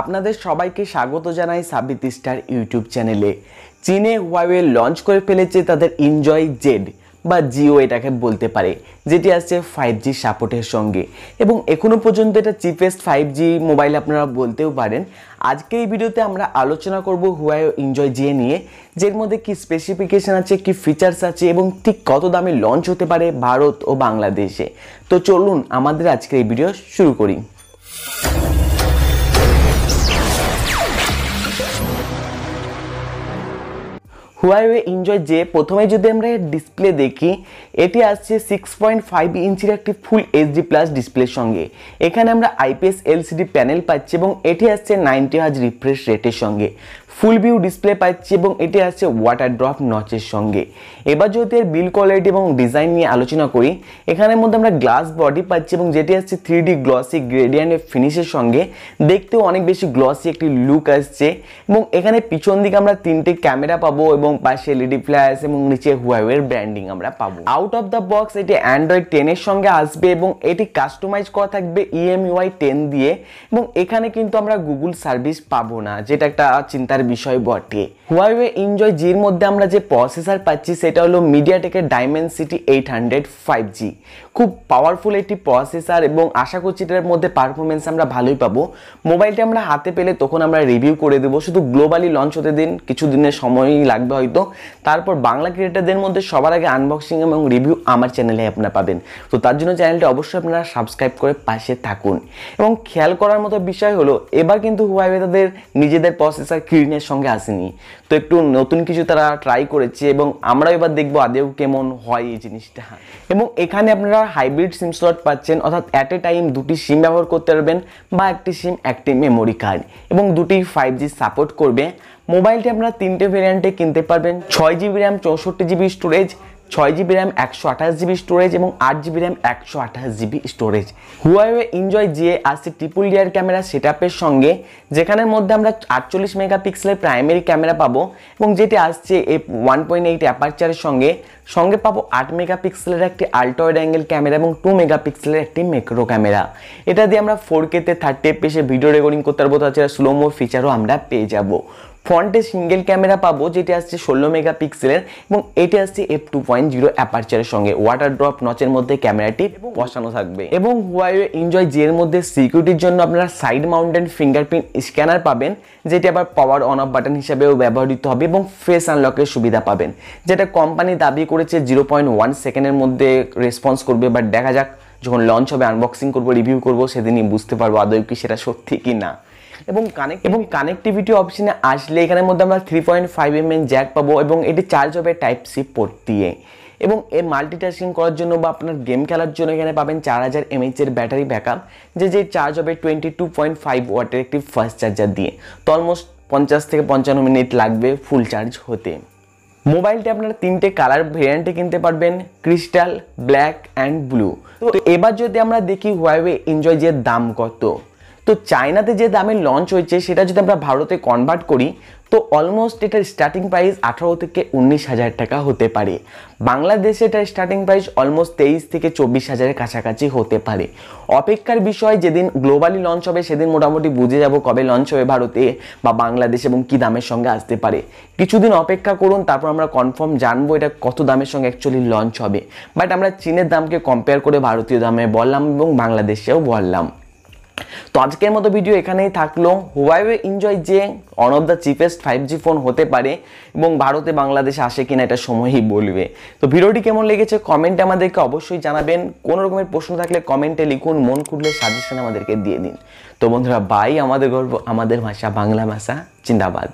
আপনাদের সবাইকে স্বাগত জানাই সাবিত স্টার ইউটিউব চ্যানেলে চীনে হুয়াওয়ে লঞ্চ করে ফেলেছে তাদের এনজয় জেড বা জিও এটাকে বলতে পারে যেটি আসছে ফাইভ জি সাপোর্টের সঙ্গে এবং এখনও পর্যন্ত এটা চিপেস্ট ফাইভ জি মোবাইল আপনারা বলতেও পারেন আজকের এই ভিডিওতে আমরা আলোচনা করব হুয়াই এনজয় জিএ নিয়ে যের মধ্যে কি স্পেসিফিকেশান আছে কি ফিচার্স আছে এবং ঠিক কত দামে লঞ্চ হতে পারে ভারত ও বাংলাদেশে তো চলুন আমাদের আজকের এই ভিডিও শুরু করি হুয়াইওয়ে ইনজয় যে প্রথমে যদি আমরা এর ডিসপ্লে দেখি এটি আসছে সিক্স পয়েন্ট ফাইভ ইঞ্চির একটি ফুল এইচডি প্লাস ডিসপ্লের সঙ্গে এখানে আমরা আইপিএস এলসিডি প্যানেল পাচ্ছি এবং এটি আসছে নাইনটি হাজ রিফ্রেশ রেটের সঙ্গে ফুল ভিউ ডিসপ্লে পাচ্ছি এবং এটি আসছে ওয়াটার ড্রপ নচের সঙ্গে এবার যদি এর বিল কোয়ালিটি এবং ডিজাইন নিয়ে আলোচনা করি এখানের মধ্যে আমরা গ্লাস বডি পাচ্ছি এবং যেটি আসছে থ্রি ডি গ্লসি গ্রেডিয়ান্ট ফিনিশের সঙ্গে দেখতেও অনেক বেশি গ্লসি একটি লুক আসছে এবং এখানে পিছন দিকে আমরা তিনটে ক্যামেরা পাবো এবং পাশে এলইডি ফ্ল্যাস এবং নিচে হুয়াওয়ের ব্র্যান্ডিং আমরা পাবো আউট অফ দ্য বক্স এটি অ্যান্ড্রয়েড টেনের সঙ্গে আসবে এবং এটি কাস্টমাইজ করা থাকবে ইএমইউআই e টেন দিয়ে এবং এখানে কিন্তু আমরা গুগল সার্ভিস পাবো না যেটা একটা চিন্তার বিষয় বটে হুয়াইওয়ে এনজয় জির মধ্যে আমরা যে প্রসেসর পাচ্ছি সেটা হলো মিডিয়াটেকের Dimensity eight hundred five G খুব পাওয়ারফুল একটি প্রসেসর এবং আশা করছি এটার মধ্যে পারফরমেন্স আমরা ভালোই পাবো মোবাইলটি আমরা হাতে পেলে তখন আমরা রিভিউ করে দেবো শুধু গ্লোবালি লঞ্চ হতে দিন কিছু দিনের সময়ই লাগবে হয়তো তারপর বাংলা ক্রিয়েটারদের মধ্যে সবার আগে আনবক্সিং এবং রিভিউ আমার চ্যানেলে আপনারা পাবেন তো তার জন্য চ্যানেলটি অবশ্যই আপনারা সাবস্ক্রাইব করে পাশে থাকুন এবং খেয়াল করার মতো বিষয় হলো এবার কিন্তু হুয়াইওয়ে তাদের নিজেদের প্রসেসর কিনে টিমের সঙ্গে আসেনি তো একটু নতুন কিছু তারা ট্রাই করেছে এবং আমরা এবার দেখবো আদেও কেমন হয় এই জিনিসটা এবং এখানে আপনারা হাইব্রিড সিম স্লট পাচ্ছেন অর্থাৎ অ্যাট এ টাইম দুটি সিম ব্যবহার করতে পারবেন বা একটি সিম একটি মেমোরি কার্ড এবং দুটি ফাইভ জি সাপোর্ট করবে মোবাইলটি আপনারা তিনটে ভেরিয়েন্টে কিনতে পারবেন ছয় জিবি র্যাম চৌষট্টি জিবি স্টোরেজ ছয় জিবি র্যাম একশো আঠাশ জিবি স্টোরেজ এবং আট জিবি র্যাম একশো আঠাশ GB storage Huawei Enjoy Z আসছে ট্রিপুল ডিয়ার ক্যামেরা সেট সঙ্গে যেখানের মধ্যে আমরা আটচল্লিশ মেগাপিক্সেলের প্রাইমারি ক্যামেরা পাবো এবং যেটি আসছে এ ওয়ান পয়েন্ট এইট অ্যাপারচারের সঙ্গে সঙ্গে পাবো আট মেগাপিক্সেলের একটি আল্ট্রয়েড অ্যাঙ্গেল ক্যামেরা এবং টু মেগাপিক্সেলের একটি মেক্রো ক্যামেরা এটা দিয়ে আমরা ফোর কেতে থার্টি পেসে ভিডিও রেকর্ডিং করতে পারবো তাছাড়া স্লোমো ফিচারও আমরা পেয়ে যাবো ফ্রন্টে সিঙ্গেল ক্যামেরা পাবো যেটি আসছে ষোলো মেগাপিক্সেলের এবং এটি আসছে এফ টু পয়েন্ট জিরো অ্যাপারচারের সঙ্গে ওয়াটার ড্রপ নচের মধ্যে ক্যামেরাটি বসানো থাকবে এবং হুয়াইওয়ে এনজয় এর মধ্যে সিকিউরিটির জন্য আপনারা সাইড মাউন্টেন ফিঙ্গারপ্রিন্ট স্ক্যানার পাবেন যেটি আবার পাওয়ার অন অফ বাটন হিসাবেও ব্যবহৃত হবে এবং ফেস আনলকের সুবিধা পাবেন যেটা কোম্পানি দাবি করেছে জিরো পয়েন্ট ওয়ান সেকেন্ডের মধ্যে রেসপন্স করবে বাট দেখা যাক যখন লঞ্চ হবে আনবক্সিং করবো রিভিউ করবো সেদিনই বুঝতে পারবো আদৌ কি সেটা সত্যি কি না এবং কানেক্ট এবং কানেক্টিভিটি অপশনে আসলে এখানের মধ্যে আমরা three point five M M jack পাবো এবং এটি চার্জ হবে টাইপ সি পোর্ট দিয়ে এবং এর মাল্টিটাস্কিং করার জন্য বা আপনার গেম খেলার জন্য এখানে পাবেন চার হাজার এমএইচের ব্যাটারি ব্যাকআপ যে যে চার্জ হবে টোয়েন্টি টু পয়েন্ট ফাইভ ওয়াটের একটি ফাস্ট চার্জার দিয়ে তো অলমোস্ট পঞ্চাশ থেকে পঞ্চান্ন মিনিট লাগবে ফুল চার্জ হতে মোবাইলটি আপনার তিনটে কালার ভেরিয়ান্টে কিনতে পারবেন ক্রিস্টাল ব্ল্যাক অ্যান্ড ব্লু তো এবার যদি আমরা দেখি হোয়াইওয়ে এনজয় যে দাম কত তো চায়নাতে যে দামে লঞ্চ হয়েছে সেটা যদি আমরা ভারতে কনভার্ট করি তো অলমোস্ট এটার স্টার্টিং প্রাইস আঠারো থেকে উনিশ হাজার টাকা হতে পারে বাংলাদেশে এটার স্টার্টিং প্রাইস অলমোস্ট তেইশ থেকে চব্বিশ হাজারের কাছাকাছি হতে পারে অপেক্ষার বিষয় যেদিন গ্লোবালি লঞ্চ হবে সেদিন মোটামুটি বুঝে যাব কবে লঞ্চ হবে ভারতে বা বাংলাদেশ এবং কী দামের সঙ্গে আসতে পারে কিছুদিন অপেক্ষা করুন তারপর আমরা কনফার্ম জানবো এটা কত দামের সঙ্গে অ্যাকচুয়ালি লঞ্চ হবে বাট আমরা চীনের দামকে কম্পেয়ার করে ভারতীয় দামে বললাম এবং বাংলাদেশেও বললাম তো আজকের মতো ভিডিও এখানেই থাকলো হুয়াইওয়ে এনজয় যে one of the cheapest five G phone হতে পারে এবং ভারতে বাংলাদেশে আসে কিনা এটা সময়ই বলবে তো ভিডিওটি কেমন লেগেছে কমেন্টে আমাদেরকে অবশ্যই জানাবেন কোনো রকমের প্রশ্ন থাকলে কমেন্টে লিখুন মন খুললে সাজেশন আমাদেরকে দিয়ে দিন তো বন্ধুরা বাই আমাদের গর্ব আমাদের ভাষা বাংলা ভাষা জিন্দাবাদ